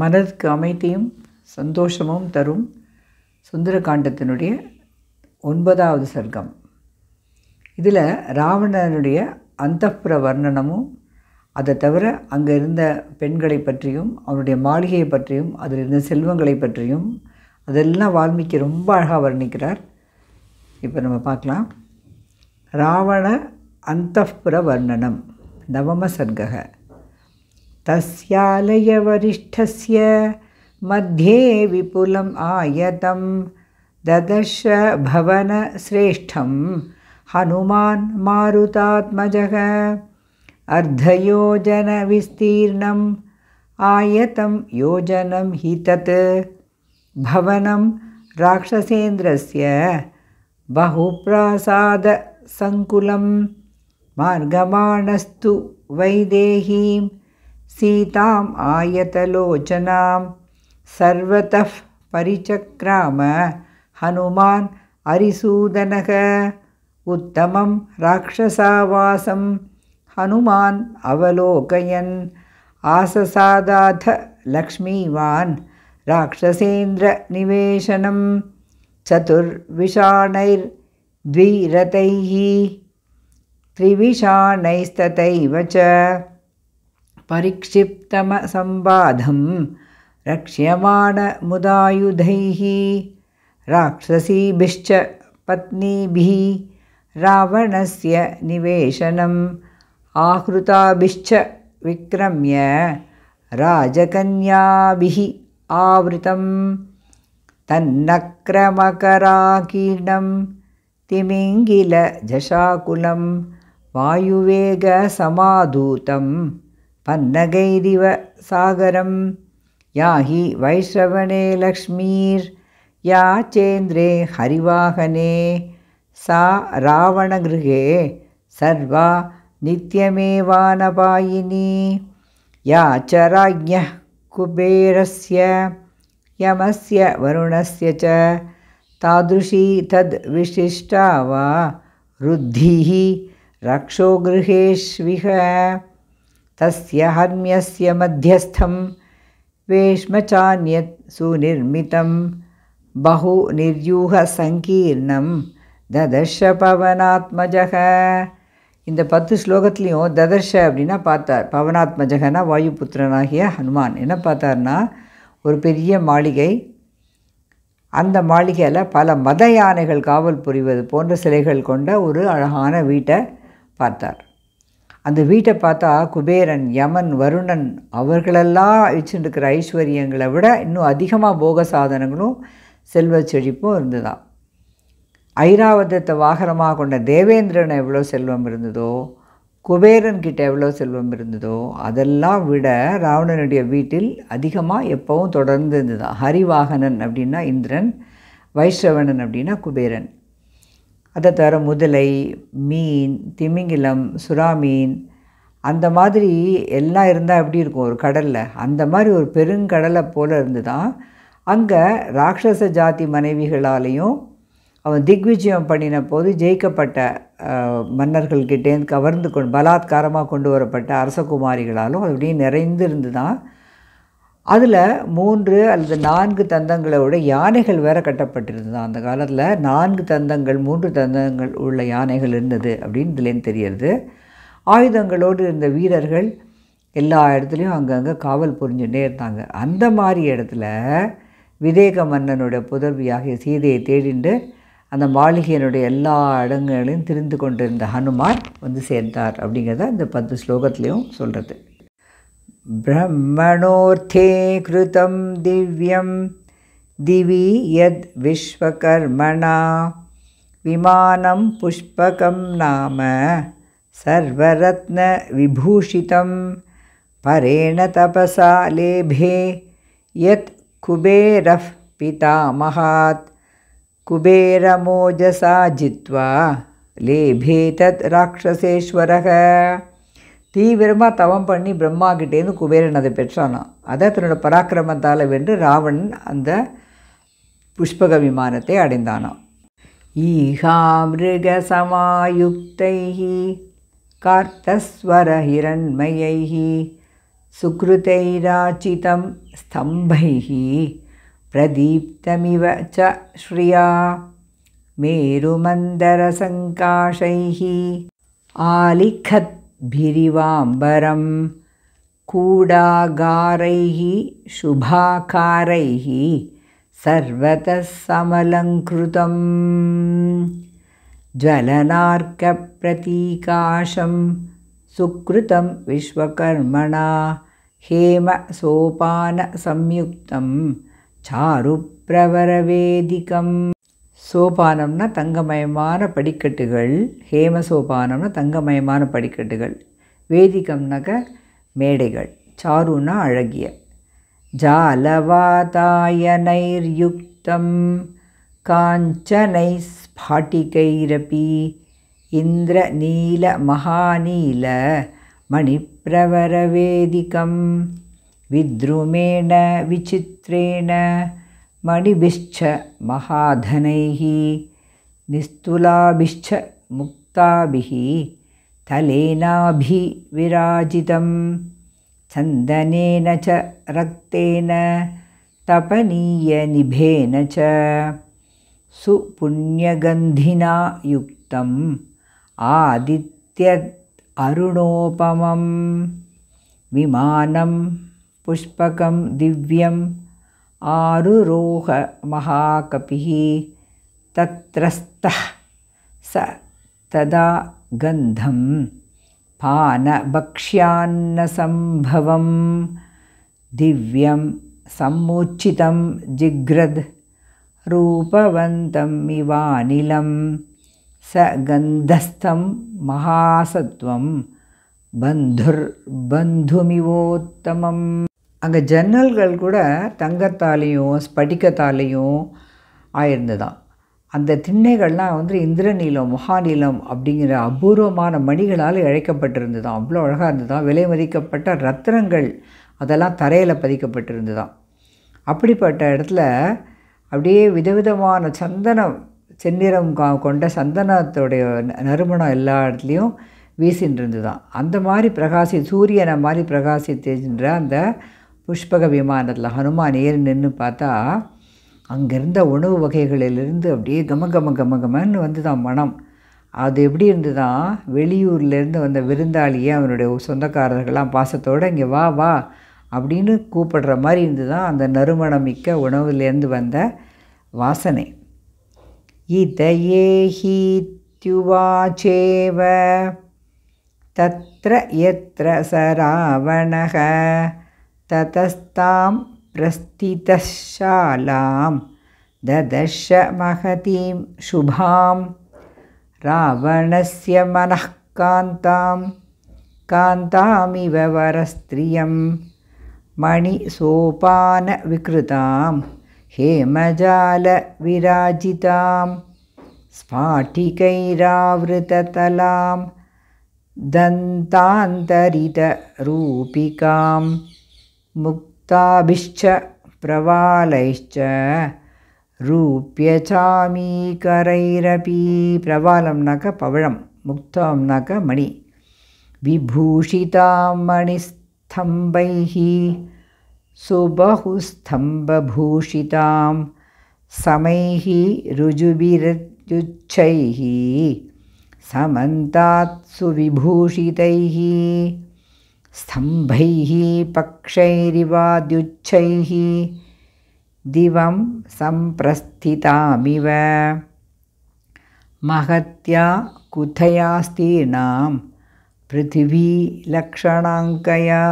மனதுக்கு அமைதியும் சந்தோஷமும் தரும் சுந்தரகாண்டத்தினுடைய ஒன்பதாவது சர்க்கம் இதில் ராவணனுடைய அந்தப்புற வர்ணனமும் அதை தவிர அங்கே இருந்த பெண்களை பற்றியும் அவனுடைய மாளிகையை பற்றியும் அதில் இருந்த செல்வங்களை பற்றியும் அதெல்லாம் வால்மீகி ரொம்ப அழகாக வர்ணிக்கிறார் இப்போ நம்ம பார்க்கலாம் ராவண அந்தப்புற வர்ணனம் நவம சர்க்கக तस्यालयवरिष्ठस्य मध्ये विपुलम् आयतं ददशभवनश्रेष्ठं हनुमान् मारुतात्मजः अर्धयोजनविस्तीर्णम् आयतं योजनं हि तत् भवनं राक्षसेन्द्रस्य बहुप्रासादसङ्कुलं मार्गमाणस्तु वैदेहीं सीताम् आयतलोचनां सर्वतः परिचक्राम हनुमान् अरिसूदनः उत्तमं राक्षसावासं हनुमान् अवलोकयन् आससादाथलक्ष्मीवान् राक्षसेन्द्रनिवेशनं चतुर्विषाणैर्द्विरतैः त्रिविषाणैस्ततैव च परिक्षिप्तमसम्बाधं रक्ष्यमाणमुदायुधैः राक्षसीभिश्च पत्नीभिः रावणस्य निवेशनम् आहृताभिश्च विक्रम्य राजकन्याभिः आवृतं तन्नक्रमकराकीर्णं तिमिङ्गिलजषाकुलं वायुवेगसमाधूतम् सागरं या हि वैश्रवणे लक्ष्मीर्या चेन्द्रे हरिवाहने सा रावणगृहे सर्वा नित्यमेवानपायिनी या च राज्ञः कुबेरस्य यमस्य वरुणस्य च तादृशी तद्विशिष्टा वा रुद्धिः रक्षोगृहेष्विह तस्य மத்தியஸ்தம் मध्यस्थं சுநிர்மிதம் பகு நிர்யூக சங்கீர்ணம் ததர்ஷ பவனாத்மஜக இந்த பத்து ஸ்லோகத்துலேயும் ததர்ஷ அப்படின்னா பார்த்தார் பவனாத்மஜகனா வாயுபுத்திரனாகிய ஹனுமான் என்ன பார்த்தார்னா ஒரு பெரிய மாளிகை அந்த மாளிகையில் பல மத யானைகள் காவல் புரிவது போன்ற சிலைகள் கொண்ட ஒரு அழகான வீட்டை பார்த்தார் அந்த வீட்டை பார்த்தா குபேரன் யமன் வருணன் அவர்களெல்லாம் வச்சுருக்கிற ஐஸ்வர்யங்களை விட இன்னும் அதிகமாக போக சாதனங்களும் செல்வ செழிப்பும் இருந்ததாம் ஐராவதத்தை வாகனமாக கொண்ட தேவேந்திரன் எவ்வளோ செல்வம் இருந்ததோ குபேரன்கிட்ட எவ்வளோ செல்வம் இருந்ததோ அதெல்லாம் விட ராவணனுடைய வீட்டில் அதிகமாக எப்போவும் தொடர்ந்து இருந்ததுதான் ஹரிவாகனன் அப்படின்னா இந்திரன் வைஷ்ரவணன் அப்படின்னா குபேரன் அதை தவிர முதலை மீன் திமிங்கிலம் சுறா மீன் அந்த மாதிரி எல்லாம் இருந்தால் எப்படி இருக்கும் ஒரு கடலில் அந்த மாதிரி ஒரு பெருங்கடலை போல் இருந்து தான் அங்கே ராட்சச ஜாதி மனைவிகளாலேயும் அவன் திக்விஜயம் பண்ணின போது ஜெயிக்கப்பட்ட மன்னர்கள்கிட்டேருந்து கவர்ந்து கொண்டு பலாத்காரமாக கொண்டு வரப்பட்ட அரசகுமாரிகளாலும் அது அப்படியே நிறைந்திருந்து தான் அதில் மூன்று அல்லது நான்கு தந்தங்களோட யானைகள் வேற கட்டப்பட்டிருந்தது அந்த காலத்தில் நான்கு தந்தங்கள் மூன்று தந்தங்கள் உள்ள யானைகள் இருந்தது அப்படின்னு இதுலேருந்து தெரியறது ஆயுதங்களோடு இருந்த வீரர்கள் எல்லா இடத்துலையும் அங்கங்கே காவல் புரிஞ்சுட்டே இருந்தாங்க அந்த மாதிரி இடத்துல விதேக மன்னனுடைய புதல்வியாகிய சீதையை தேடிண்டு அந்த மாளிகையினுடைய எல்லா இடங்களையும் திரிந்து கொண்டிருந்த ஹனுமான் வந்து சேர்ந்தார் அப்படிங்கிறத இந்த பத்து ஸ்லோகத்துலேயும் சொல்கிறது ब्रह्मणोऽर्थे कृतं दिव्यं दिवि यद्विश्वकर्मणा विमानं पुष्पकं नाम सर्वरत्नविभूषितं परेण तपसा लेभे यत् कुबेरः पितामहात् कुबेरमोजसा जित्वा लेभे तत् राक्षसेश्वरः தீவிரமாக தவம் பண்ணி பிரம்மா கிட்டேருந்து குபேரன் அதை பெற்றானான் அதை தன்னோட பராக்கிரமத்தால் வென்று ராவணன் அந்த புஷ்பக விமானத்தை அடைந்தானாம் ஈகா மிருக சமாயுக்தை கார்த்தஸ்வர சுக்ருதை சுக்ருத்தைராச்சிதம் ஸ்தம்பைஹி பிரதீப்தமிவ ச ஸ்ரியா மேருமந்தரசங்காஷை ஆலிக்கத் भिरिवाम्बरं कूडागारैः शुभाकारैः सर्वतः समलङ्कृतम् ज्वलनार्कप्रतीकाशं सुकृतं विश्वकर्मणा हेमसोपानसंयुक्तं चारुप्रवरवेदिकम् சோபானம்னா தங்கமயமான படிக்கட்டுகள் ஹேம சோபானம்னா தங்கமயமான படிக்கட்டுகள் வேதிகம்னாக்க மேடைகள் சாருனா அழகிய ஜாலவாதாயனைர்யுக்தம் காஞ்சனை ஸ்பாட்டிகைரபி இந்திர நீல மகாநீல மணிப்பிரவர மணிப்பிரவரவேதிகம் வித்ருமேண விசித்திரேண मणिभिश्च महाधनैः निस्तुलाभिश्च मुक्ताभिः तलेनाभिविराजितं चन्दनेन च रक्तेन तपनीयनिभेन च सुपुण्यगन्धिना युक्तम् अरुणोपमं विमानं पुष्पकं दिव्यं। आरुरोहमहाकपिः तत्रस्थः स तदा गन्धं पानभक्ष्यान्नसम्भवं दिव्यं जिघ्रद् रूपवन्तम् इवानिलं स गन्धस्थं महासत्वं बन्धुर्बन्धुमिवोत्तमम् அங்கே ஜன்னல்கள் கூட தங்கத்தாலையும் ஸ்படிக்கத்தாலையும் ஆயிருந்து தான் அந்த திண்ணைகள்லாம் வந்து இந்திரநீலம் மகாநீலம் அப்படிங்கிற அபூர்வமான மணிகளால் இழைக்கப்பட்டிருந்து தான் அவ்வளோ அழகாக இருந்ததுதான் தான் விலை மதிக்கப்பட்ட ரத்தினங்கள் அதெல்லாம் தரையில் பதிக்கப்பட்டிருந்து தான் அப்படிப்பட்ட இடத்துல அப்படியே விதவிதமான சந்தனம் செந்நிறம் கா கொண்ட சந்தனத்துடைய நறுமணம் எல்லா இடத்துலையும் வீசின்றிருந்து தான் அந்த மாதிரி பிரகாசி சூரியனை மாதிரி பிரகாசித்தின்ற அந்த புஷ்பக விமானத்தில் ஹனுமான் ஏறி நின்று பார்த்தா அங்கேருந்த உணவு வகைகளிலிருந்து அப்படியே கம கம கம கமன்னு வந்து தான் மனம் அது எப்படி இருந்துதான் வெளியூர்லேருந்து வந்த விருந்தாளியே அவனுடைய சொந்தக்காரர்கள்லாம் பாசத்தோடு இங்கே வா வா அப்படின்னு கூப்பிடுற மாதிரி இருந்து தான் அந்த நறுமணமிக்க உணவுலேருந்து வந்த வாசனை இதயே தத்ர எத்ர எத்திர சராவணக ततस्तां प्रस्थितशालां महतीं शुभां रावणस्य मनःकान्तां कान्तामिव वरस्त्रियं मणिसोपानविकृतां हेमजालविराजितां स्फाटिकैरावृततलां दन्तान्तरितरूपिकाम् मुक्ताभिश्च प्रवालैश्च रूप्यचामीकरैरपि प्रवालं नक पवळं मुक्तं मुक्तां मणि विभूषितां मणिस्तम्भैः सुबहुस्तम्भभूषितां समैः ऋजुभिरुच्छैः समन्तात् सुविभूषितैः स्तम्भैः पक्षैरिवाद्युच्छैः दिवं सम्प्रस्थितामिव महत्या कुथयास्तीनां पृथिवीलक्षणाङ्कया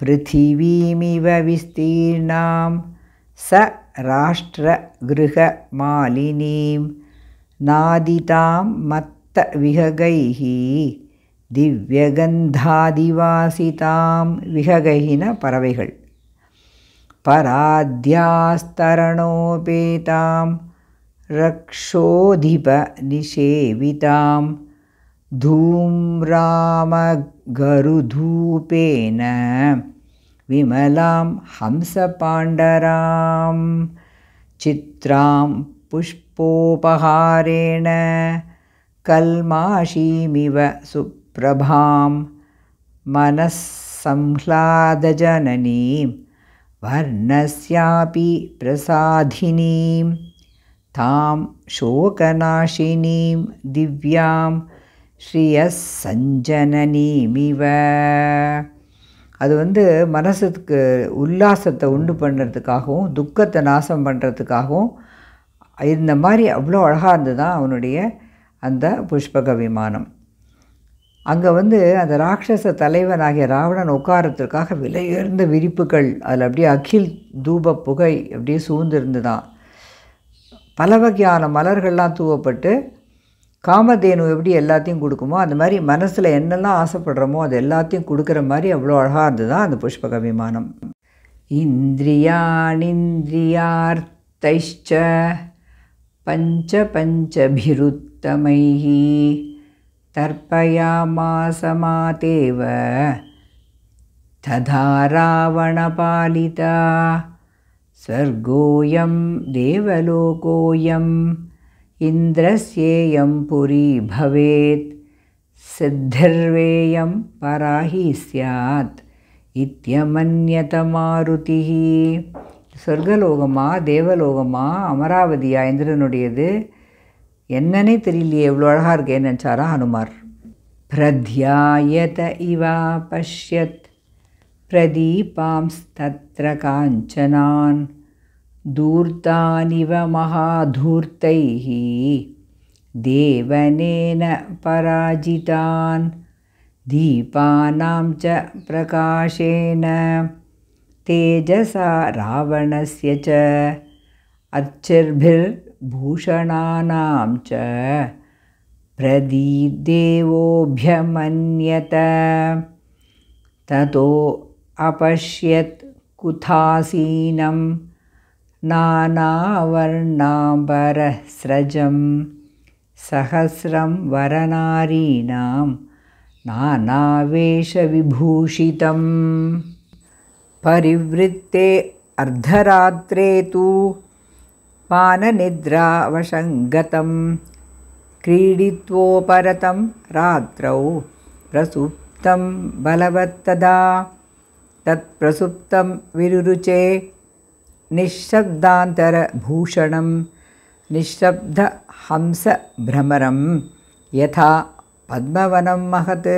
पृथिवीमिव विस्तीर्णां स राष्ट्रगृहमालिनीं नादितां मत्तविहगैः दिव्यगन्धादिवासितां विहगहिनपरविघ् पराद्यास्तरणोपेतां रक्षोधिपनिषेवितां धूम्रामगरुधूपेन विमलां हंसपाण्डरां चित्रां पुष्पोपहारेण कल्माषीमिव सु प्रभां मनःसंह्लादजननीं वर्णस्यापि प्रसाधिनीं तां शोकनाशिनीं दिव्यां ஸ்ரீயஸ் சஞ்சனனிமிவ அது வந்து மனசுக்கு உல்லாசத்தை உண்டு பண்ணுறதுக்காகவும் துக்கத்தை நாசம் பண்ணுறதுக்காகவும் இந்த மாதிரி அவ்வளோ அழகாக இருந்தது தான் அவனுடைய அந்த புஷ்பக விமானம் அங்கே வந்து அந்த ராட்சச தலைவனாகிய ராவணன் உட்காரத்திற்காக விலையுயர்ந்த விரிப்புகள் அதில் அப்படியே அகில் தூப புகை அப்படியே சூழ்ந்திருந்துதான் தான் பல வகையான மலர்கள்லாம் தூவப்பட்டு காமதேனு எப்படி எல்லாத்தையும் கொடுக்குமோ அந்த மாதிரி மனசில் என்னெல்லாம் ஆசைப்படுறோமோ அது எல்லாத்தையும் கொடுக்குற மாதிரி அவ்வளோ அழகாக இருந்ததுதான் அந்த புஷ்பக விமானம் இந்திரியானிந்திரியார்த்தைச்ச பஞ்ச பஞ்சபிருத்தமைகி तर्पयामासमातेव तथा रावणपालिता स्वर्गोऽयं देवलोकोऽयम् इन्द्रस्येयं पुरी भवेत् सिद्धिर्वेयं परा स्यात् इत्यमन्यतमारुतिः சொர்க்கலோகமா தேவலோகமா அமராவதியா இந்திரனுடையது एने तरीलय इळहार्गे न चारा हनुमार् प्रध्यायत इवा पश्यत् பிரதீபாம் தத்ர दूर्तानिव தூர்த்தானிவ देवनेन தேவனேன दीपानां च प्रकाशेन तेजसा रावणस्य च अचुर्भिर् भूषणानां च प्रदीदेवोऽभ्यमन्यत ततो अपश्यत् कुथासीनं नानावर्णाम्बरस्रजं सहस्रं वरनारीणां नानावेशविभूषितं परिवृत्ते अर्धरात्रे तु पाननिद्रावशङ्गतं क्रीडित्वोपरतं रात्रौ प्रसुप्तं बलवत्तदा तत्प्रसुप्तं विरुरुचे निःशब्दान्तरभूषणं निःशब्दहंसभ्रमरं यथा पद्मवनं महत्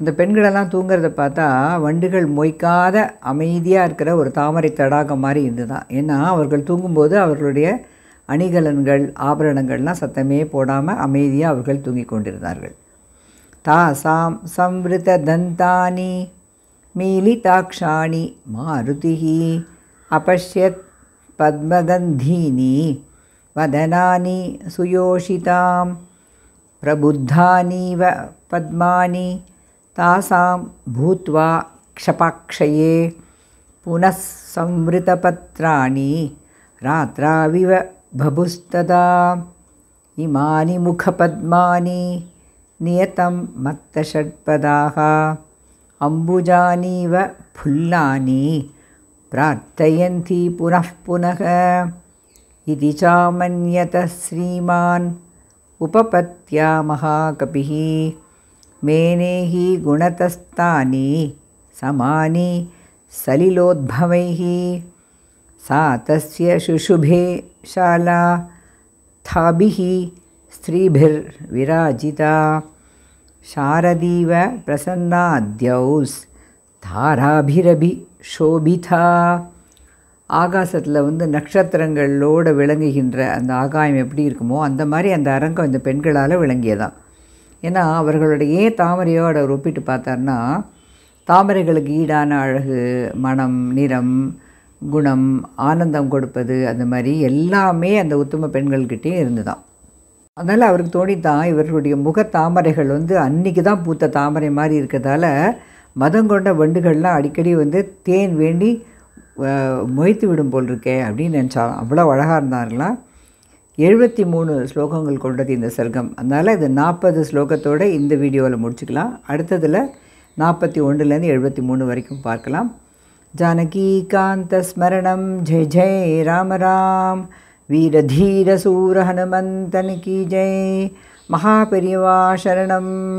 அந்த பெண்களெல்லாம் தூங்கிறத பார்த்தா வண்டுகள் மொய்க்காத அமைதியாக இருக்கிற ஒரு தாமரை தடாகம் மாதிரி இதுதான் ஏன்னா அவர்கள் தூங்கும்போது அவர்களுடைய அணிகலன்கள் ஆபரணங்கள்லாம் சத்தமே போடாமல் அமைதியாக அவர்கள் தூங்கி கொண்டிருந்தார்கள் தாசாம் சம்ருத தந்தானி மீலிதாக்ஷாணி மாருதிஹி அபஷ்யத் பத்மகந்தீனி வதனானி சுயோஷிதாம் பிரபுத்தானீவ பத்மானி तासां भूत्वा क्षपाक्षये संवृतपत्राणि रात्राविव बभुस्तदा इमानि मुखपद्मानि नियतं मत्तषट्पदाः अम्बुजानीव फुल्लानि प्रार्थयन्ति पुनः पुनः इति चामन्यतः श्रीमान् उपपत्या महाकपिः मेने குணதஸ்தானி சமானி சலிலோத்பவைஹி சா தஸ்ய சுஷுபே ஷாலா தாபிஹி थाभिः விராஜிதா சாரதீவ பிரசன்னாத்யௌஸ் ஷோபிதா ஆகாசத்தில் வந்து நட்சத்திரங்களோடு விளங்குகின்ற அந்த ஆகாயம் எப்படி இருக்குமோ அந்த மாதிரி அந்த அரங்கம் இந்த பெண்களால் விளங்கியதான் ஏன்னா அவர்களுடைய ஏன் தாமரையோட அவர் ஒப்பிட்டு பார்த்தார்னா தாமரைகளுக்கு ஈடான அழகு மனம் நிறம் குணம் ஆனந்தம் கொடுப்பது அந்த மாதிரி எல்லாமே அந்த உத்தம பெண்கள்கிட்டே இருந்துதான் அதனால் அவருக்கு தோணித்தான் இவர்களுடைய முக தாமரைகள் வந்து அன்றைக்கி தான் பூத்த தாமரை மாதிரி இருக்கிறதால மதம் கொண்ட வண்டுகள்லாம் அடிக்கடி வந்து தேன் வேண்டி மொய்த்து விடும் போல் இருக்கே அப்படின்னு நினச்சாலும் அவ்வளோ அழகாக இருந்தாருலாம் எழுபத்தி மூணு ஸ்லோகங்கள் கொண்டது இந்த சர்க்கம் அதனால் இது நாற்பது ஸ்லோகத்தோடு இந்த வீடியோவில் முடிச்சுக்கலாம் அடுத்ததில் நாற்பத்தி ஒன்றுலேருந்து எழுபத்தி மூணு வரைக்கும் பார்க்கலாம் ஜானகி காந்த ஸ்மரணம் ஜெய் ஜெய் ராம ராம் வீரதீர சூர கி ஜெய் மகாபெரிவா சரணம்